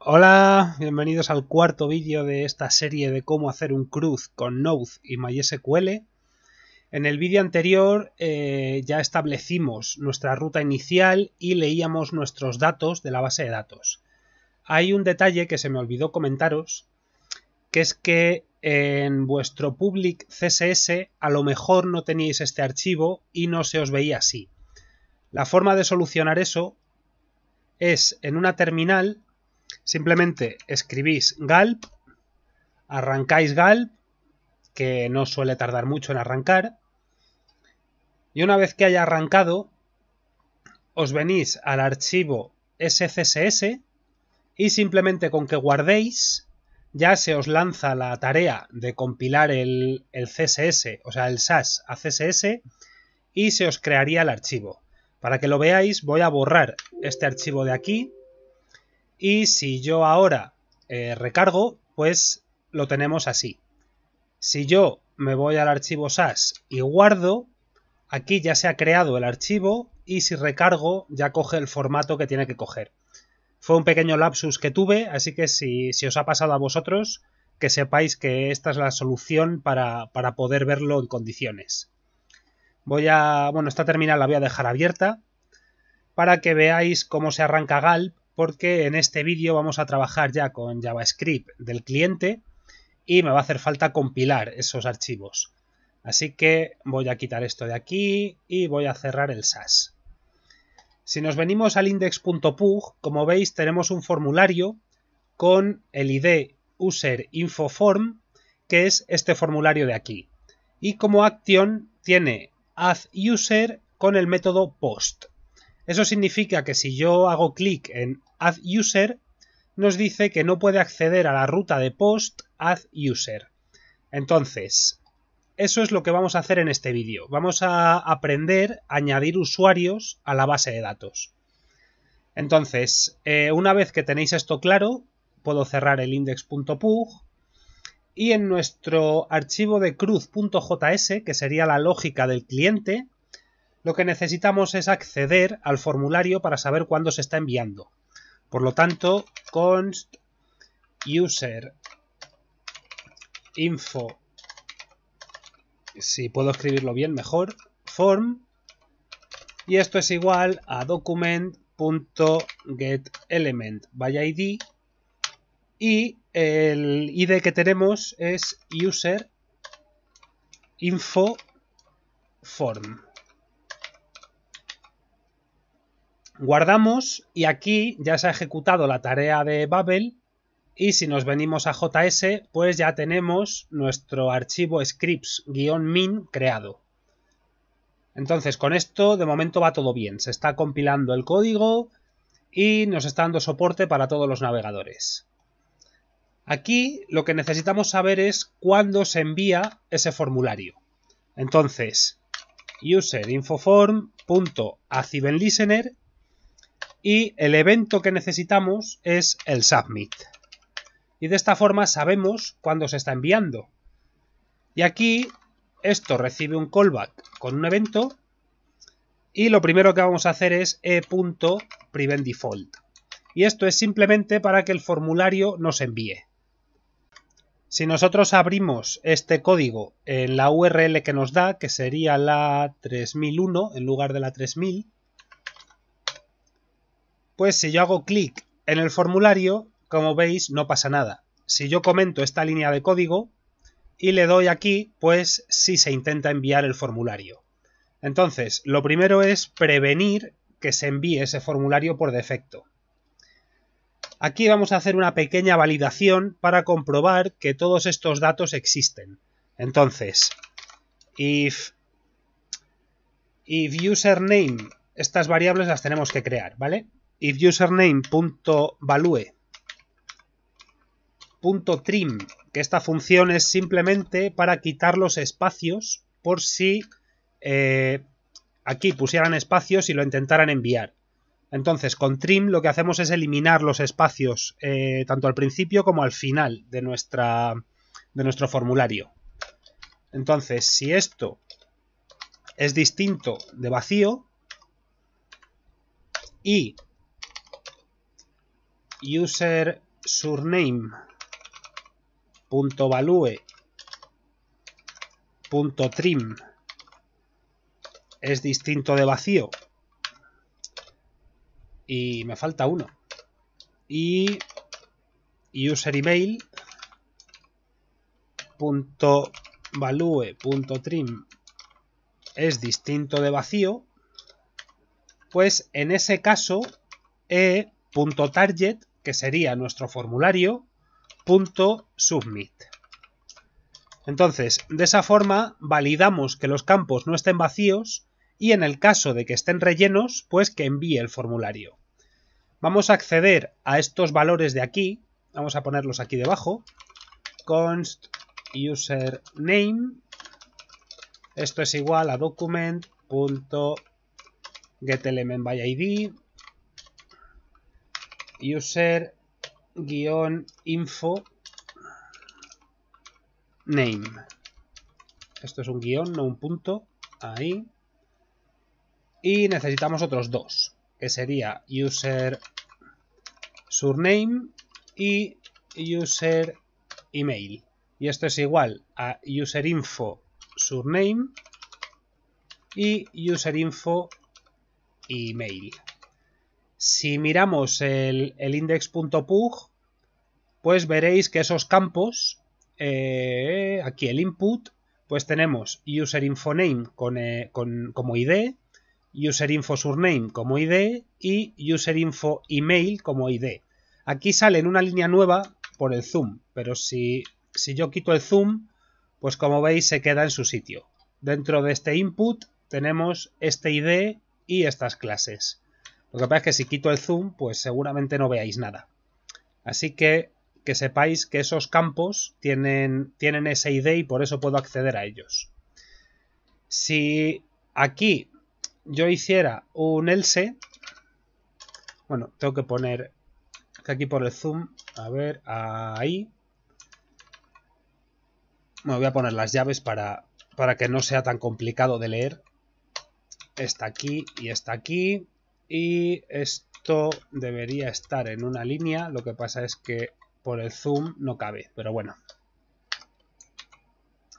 Hola, bienvenidos al cuarto vídeo de esta serie de cómo hacer un cruz con Node y MySQL. En el vídeo anterior eh, ya establecimos nuestra ruta inicial y leíamos nuestros datos de la base de datos. Hay un detalle que se me olvidó comentaros, que es que en vuestro public CSS a lo mejor no teníais este archivo y no se os veía así. La forma de solucionar eso es en una terminal Simplemente escribís galp arrancáis galp que no suele tardar mucho en arrancar, y una vez que haya arrancado, os venís al archivo SCSS y simplemente con que guardéis ya se os lanza la tarea de compilar el, el, CSS, o sea, el SAS a CSS, y se os crearía el archivo. Para que lo veáis, voy a borrar este archivo de aquí y si yo ahora eh, recargo, pues lo tenemos así. Si yo me voy al archivo SAS y guardo, aquí ya se ha creado el archivo y si recargo ya coge el formato que tiene que coger. Fue un pequeño lapsus que tuve, así que si, os ha pasado a vosotros, que sepáis que esta es la solución para, para poder verlo en condiciones. Voy a... bueno, esta terminal la voy a dejar abierta para que veáis cómo se arranca Galp porque en este vídeo vamos a trabajar ya con JavaScript del cliente y me va a hacer falta compilar esos archivos. Así que voy a quitar esto de aquí y voy a cerrar el SAS. Si nos venimos al index.pug, como veis tenemos un formulario con el ID userInfoForm, que es este formulario de aquí. Y como acción tiene addUser user con el método post. Eso significa que si yo hago clic en AddUser, nos dice que no puede acceder a la ruta de post AddUser. Entonces, eso es lo que vamos a hacer en este vídeo. Vamos a aprender a añadir usuarios a la base de datos. Entonces, eh, una vez que tenéis esto claro, puedo cerrar el index.pug y en nuestro archivo de cruz.js, que sería la lógica del cliente, lo que necesitamos es acceder al formulario para saber cuándo se está enviando. Por lo tanto, const user info, si puedo escribirlo bien mejor, form, y esto es igual a document.getElement vaya id, y el id que tenemos es user info form. Guardamos y aquí ya se ha ejecutado la tarea de Babel y si nos venimos a JS pues ya tenemos nuestro archivo scripts-min creado. Entonces con esto de momento va todo bien, se está compilando el código y nos está dando soporte para todos los navegadores. Aquí lo que necesitamos saber es cuándo se envía ese formulario. Entonces, userinfoform.acivenlistener y el evento que necesitamos es el submit. Y de esta forma sabemos cuándo se está enviando. Y aquí esto recibe un callback con un evento y lo primero que vamos a hacer es e.preventDefault. Y esto es simplemente para que el formulario nos envíe. Si nosotros abrimos este código en la URL que nos da, que sería la 3001 en lugar de la 3000, pues si yo hago clic en el formulario, como veis, no pasa nada. Si yo comento esta línea de código y le doy aquí, pues sí se intenta enviar el formulario. Entonces, lo primero es prevenir que se envíe ese formulario por defecto. Aquí vamos a hacer una pequeña validación para comprobar que todos estos datos existen. Entonces, if, username, estas variables las tenemos que crear, ¿vale? if username.value.trim, que esta función es simplemente para quitar los espacios por si eh, aquí pusieran espacios y lo intentaran enviar. Entonces, con trim lo que hacemos es eliminar los espacios eh, tanto al principio como al final de, nuestra, de nuestro formulario. Entonces, si esto es distinto de vacío y user surname es distinto de vacío y me falta uno y user es distinto de vacío pues en ese caso e.target que sería nuestro formulario submit. Entonces, de esa forma validamos que los campos no estén vacíos y en el caso de que estén rellenos, pues que envíe el formulario. Vamos a acceder a estos valores de aquí, vamos a ponerlos aquí debajo, const username, esto es igual a document.getElementById user-info name. Esto es un guión, no un punto. Ahí. Y necesitamos otros dos, que sería user surname y user email. Y esto es igual a user info surname y user info email. Si miramos el, index.pug, pues veréis que esos campos, eh, aquí el input, pues tenemos userInfoName eh, con, como ID, userInfoSurname como ID y userInfoEmail como ID. Aquí sale en una línea nueva por el zoom, pero si, si yo quito el zoom, pues como veis se queda en su sitio. Dentro de este input tenemos este ID y estas clases. Lo que pasa es que si quito el zoom, pues seguramente no veáis nada. Así que que sepáis que esos campos tienen, tienen ese ID y por eso puedo acceder a ellos. Si aquí yo hiciera un else, bueno, tengo que poner aquí por el zoom, a ver, ahí. me voy a poner las llaves para, para que no sea tan complicado de leer. está aquí y está aquí y esto debería estar en una línea, lo que pasa es que por el zoom no cabe, pero bueno.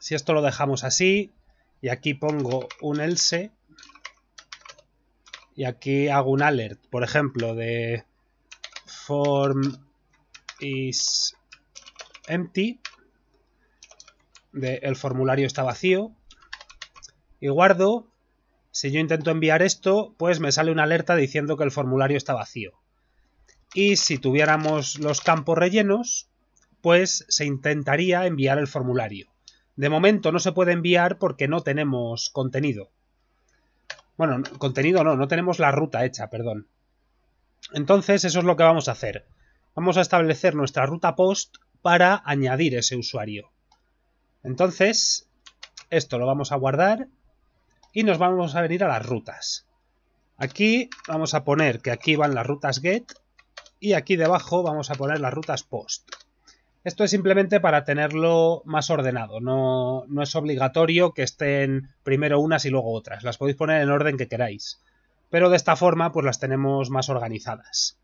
Si esto lo dejamos así, y aquí pongo un else, y aquí hago un alert, por ejemplo, de form is empty, de el formulario está vacío, y guardo, si yo intento enviar esto, pues me sale una alerta diciendo que el formulario está vacío. Y si tuviéramos los campos rellenos, pues se intentaría enviar el formulario. De momento no se puede enviar porque no tenemos contenido. Bueno, contenido no, no tenemos la ruta hecha, perdón. Entonces eso es lo que vamos a hacer. Vamos a establecer nuestra ruta post para añadir ese usuario. Entonces, esto lo vamos a guardar y nos vamos a venir a las rutas. Aquí vamos a poner que aquí van las rutas get y aquí debajo vamos a poner las rutas post. Esto es simplemente para tenerlo más ordenado, no, no es obligatorio que estén primero unas y luego otras, las podéis poner en orden que queráis, pero de esta forma pues las tenemos más organizadas.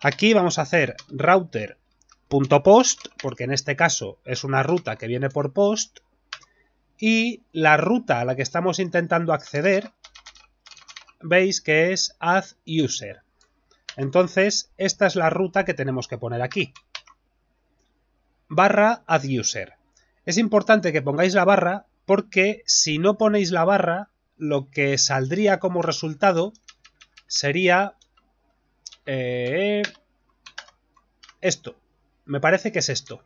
Aquí vamos a hacer router.post, porque en este caso es una ruta que viene por post, y la ruta a la que estamos intentando acceder, veis que es add user. Entonces, esta es la ruta que tenemos que poner aquí. Barra addUser user. Es importante que pongáis la barra porque si no ponéis la barra, lo que saldría como resultado sería eh, esto. Me parece que es esto.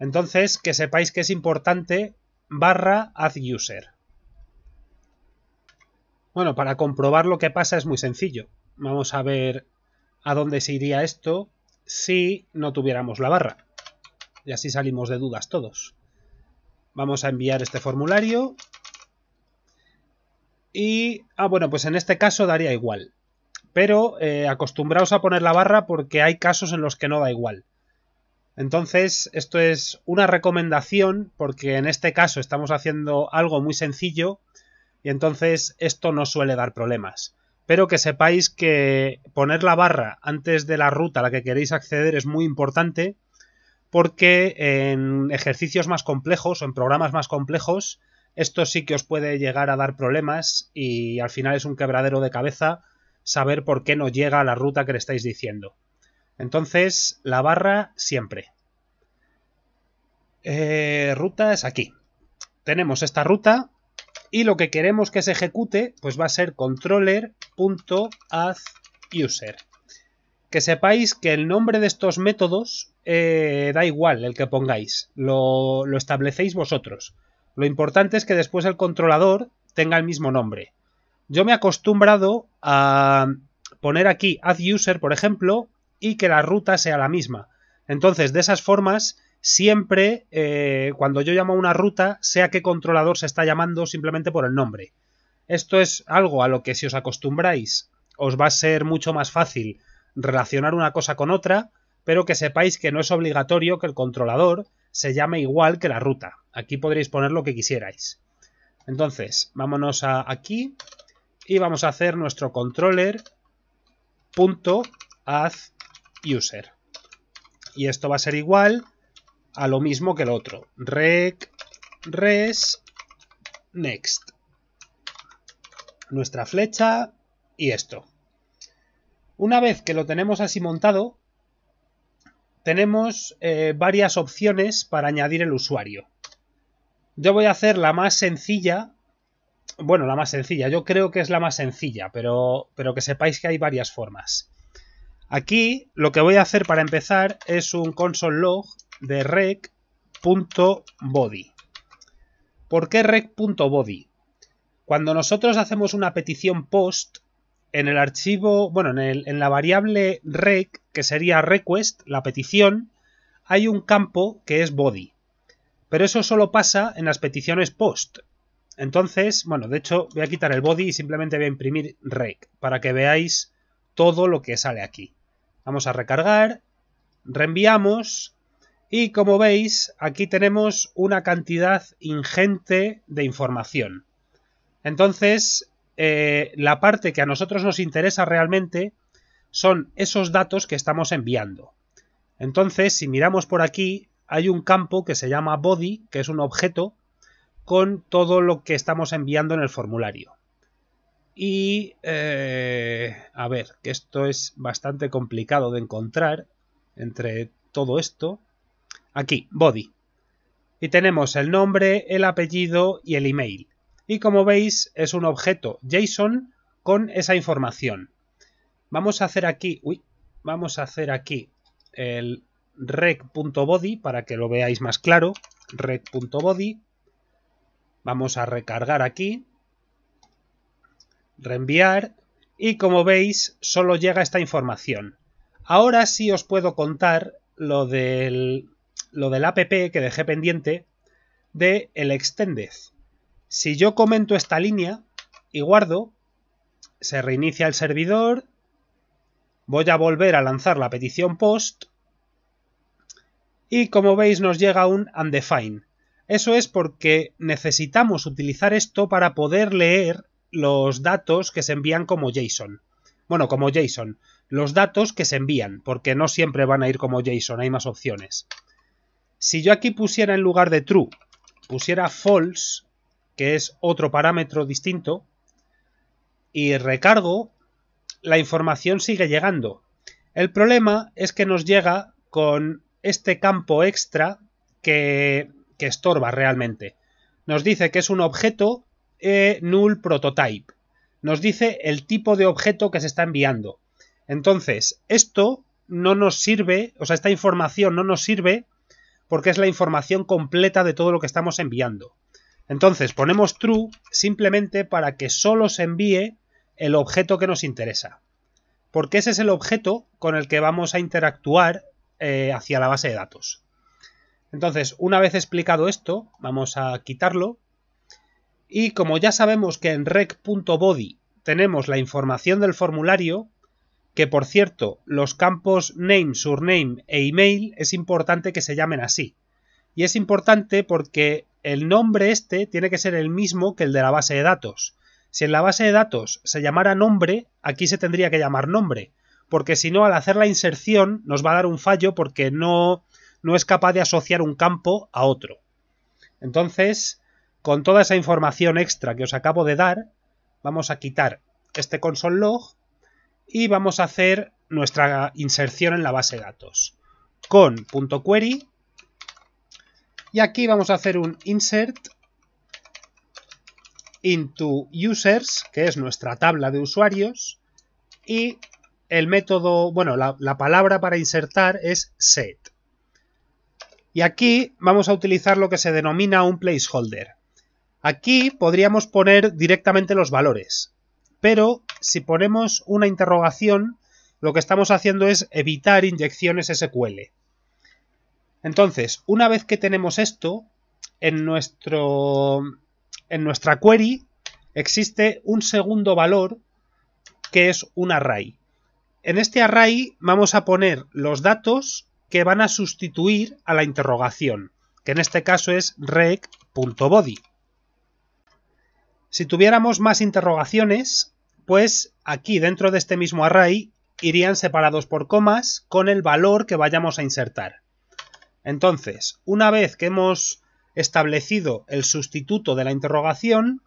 Entonces, que sepáis que es importante barra user Bueno, para comprobar lo que pasa es muy sencillo. Vamos a ver a dónde se iría esto si no tuviéramos la barra. Y así salimos de dudas todos. Vamos a enviar este formulario. Y, ah, bueno, pues en este caso daría igual. Pero eh, acostumbraos a poner la barra porque hay casos en los que no da igual. Entonces, esto es una recomendación porque en este caso estamos haciendo algo muy sencillo y entonces esto no suele dar problemas. Pero que sepáis que poner la barra antes de la ruta a la que queréis acceder es muy importante porque en ejercicios más complejos o en programas más complejos esto sí que os puede llegar a dar problemas y al final es un quebradero de cabeza saber por qué no llega a la ruta que le estáis diciendo. Entonces, la barra siempre. Eh, ruta es aquí. Tenemos esta ruta y lo que queremos que se ejecute pues va a ser controller.addUser. Que sepáis que el nombre de estos métodos eh, da igual el que pongáis, lo, lo establecéis vosotros. Lo importante es que después el controlador tenga el mismo nombre. Yo me he acostumbrado a poner aquí addUser, por ejemplo, y que la ruta sea la misma. Entonces, de esas formas, siempre eh, cuando yo llamo a una ruta, sea que qué controlador se está llamando simplemente por el nombre. Esto es algo a lo que si os acostumbráis os va a ser mucho más fácil relacionar una cosa con otra, pero que sepáis que no es obligatorio que el controlador se llame igual que la ruta. Aquí podréis poner lo que quisierais. Entonces, vámonos a aquí y vamos a hacer nuestro controller.add user. Y esto va a ser igual a lo mismo que el otro. Rec, res, next. Nuestra flecha y esto. Una vez que lo tenemos así montado, tenemos eh, varias opciones para añadir el usuario. Yo voy a hacer la más sencilla. Bueno, la más sencilla. Yo creo que es la más sencilla, pero, pero que sepáis que hay varias formas. Aquí lo que voy a hacer para empezar es un console log de rec.body. ¿Por qué rec.body? Cuando nosotros hacemos una petición post, en el archivo, bueno, en, en, la variable rec, que sería request, la petición, hay un campo que es body. Pero eso solo pasa en las peticiones post. Entonces, bueno, de hecho voy a quitar el body y simplemente voy a imprimir rec para que veáis todo lo que sale aquí. Vamos a recargar, reenviamos y como veis aquí tenemos una cantidad ingente de información. Entonces eh, la parte que a nosotros nos interesa realmente son esos datos que estamos enviando. Entonces si miramos por aquí hay un campo que se llama body, que es un objeto, con todo lo que estamos enviando en el formulario. Y eh, a ver, que esto es bastante complicado de encontrar entre todo esto. Aquí, body. Y tenemos el nombre, el apellido y el email. Y como veis, es un objeto JSON con esa información. Vamos a hacer aquí, uy, vamos a hacer aquí el rec.body para que lo veáis más claro. Rec.body. Vamos a recargar aquí reenviar y como veis solo llega esta información. Ahora sí os puedo contar lo del, lo del app que dejé pendiente de el extended. Si yo comento esta línea y guardo, se reinicia el servidor, voy a volver a lanzar la petición post y como veis nos llega un undefined. Eso es porque necesitamos utilizar esto para poder leer los datos que se envían como JSON. Bueno, como JSON. Los datos que se envían, porque no siempre van a ir como JSON, hay más opciones. Si yo aquí pusiera en lugar de true, pusiera false, que es otro parámetro distinto, y recargo, la información sigue llegando. El problema es que nos llega con este campo extra que, que estorba realmente. Nos dice que es un objeto eh, null prototype. Nos dice el tipo de objeto que se está enviando. Entonces, esto no nos sirve, o sea, esta información no nos sirve porque es la información completa de todo lo que estamos enviando. Entonces, ponemos true simplemente para que solo se envíe el objeto que nos interesa. Porque ese es el objeto con el que vamos a interactuar eh, hacia la base de datos. Entonces, una vez explicado esto, vamos a quitarlo y como ya sabemos que en rec.body tenemos la información del formulario, que por cierto, los campos name, surname e email es importante que se llamen así. Y es importante porque el nombre este tiene que ser el mismo que el de la base de datos. Si en la base de datos se llamara nombre, aquí se tendría que llamar nombre, porque si no, al hacer la inserción nos va a dar un fallo porque no, no es capaz de asociar un campo a otro. Entonces, con toda esa información extra que os acabo de dar, vamos a quitar este console log y vamos a hacer nuestra inserción en la base de datos con .query y aquí vamos a hacer un insert into users, que es nuestra tabla de usuarios, y el método, bueno, la, palabra para insertar es set. Y aquí vamos a utilizar lo que se denomina un placeholder. Aquí podríamos poner directamente los valores, pero si ponemos una interrogación, lo que estamos haciendo es evitar inyecciones SQL. Entonces, una vez que tenemos esto, en, nuestro, nuestra query existe un segundo valor que es un array. En este array vamos a poner los datos que van a sustituir a la interrogación, que en este caso es rec.body. Si tuviéramos más interrogaciones, pues aquí dentro de este mismo array irían separados por comas con el valor que vayamos a insertar. Entonces, una vez que hemos establecido el sustituto de la interrogación,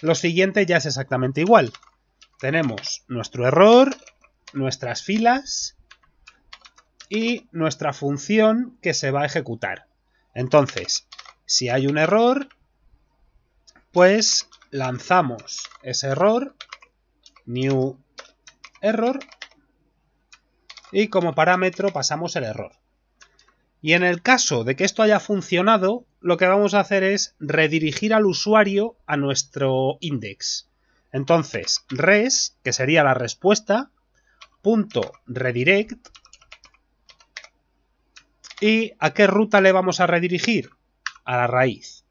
lo siguiente ya es exactamente igual. Tenemos nuestro error, nuestras filas y nuestra función que se va a ejecutar. Entonces, si hay un error, pues lanzamos ese error, new error, y como parámetro pasamos el error. Y en el caso de que esto haya funcionado, lo que vamos a hacer es redirigir al usuario a nuestro index. Entonces, res, que sería la respuesta, punto redirect, ¿Y a qué ruta le vamos a redirigir? A la raíz.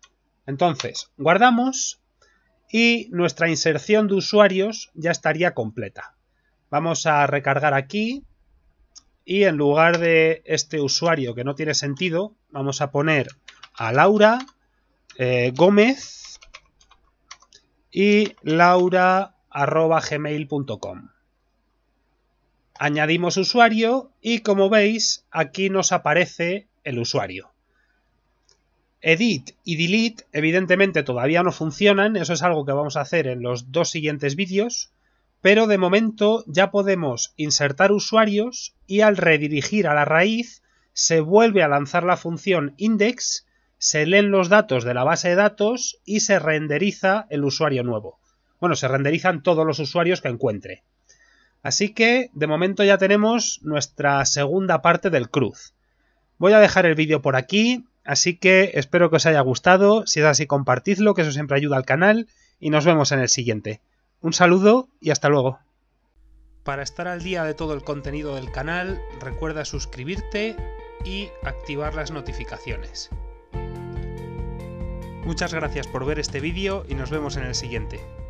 Entonces, guardamos y nuestra inserción de usuarios ya estaría completa. Vamos a recargar aquí y en lugar de este usuario que no tiene sentido, vamos a poner a Laura eh, Gómez y laura.gmail.com. Añadimos usuario y como veis aquí nos aparece el usuario. Edit y Delete evidentemente todavía no funcionan, eso es algo que vamos a hacer en los dos siguientes vídeos, pero de momento ya podemos insertar usuarios y al redirigir a la raíz se vuelve a lanzar la función index, se leen los datos de la base de datos y se renderiza el usuario nuevo. Bueno, se renderizan todos los usuarios que encuentre. Así que de momento ya tenemos nuestra segunda parte del cruz. Voy a dejar el vídeo por aquí, Así que espero que os haya gustado, si es así compartidlo, que eso siempre ayuda al canal, y nos vemos en el siguiente. Un saludo y hasta luego. Para estar al día de todo el contenido del canal, recuerda suscribirte y activar las notificaciones. Muchas gracias por ver este vídeo y nos vemos en el siguiente.